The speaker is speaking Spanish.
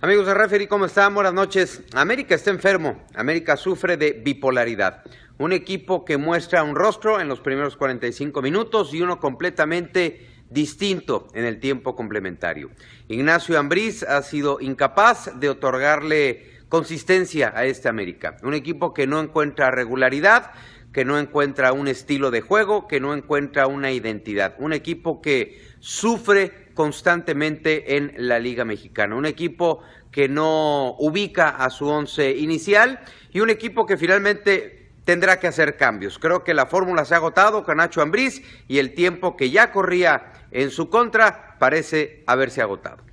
Amigos de Referee, ¿cómo están? Buenas noches. América está enfermo. América sufre de bipolaridad. Un equipo que muestra un rostro en los primeros 45 minutos y uno completamente distinto en el tiempo complementario. Ignacio Ambriz ha sido incapaz de otorgarle consistencia a este América. Un equipo que no encuentra regularidad, que no encuentra un estilo de juego, que no encuentra una identidad. Un equipo que sufre constantemente en la Liga Mexicana. Un equipo que no ubica a su once inicial y un equipo que finalmente tendrá que hacer cambios. Creo que la fórmula se ha agotado con Nacho Ambriz y el tiempo que ya corría en su contra parece haberse agotado.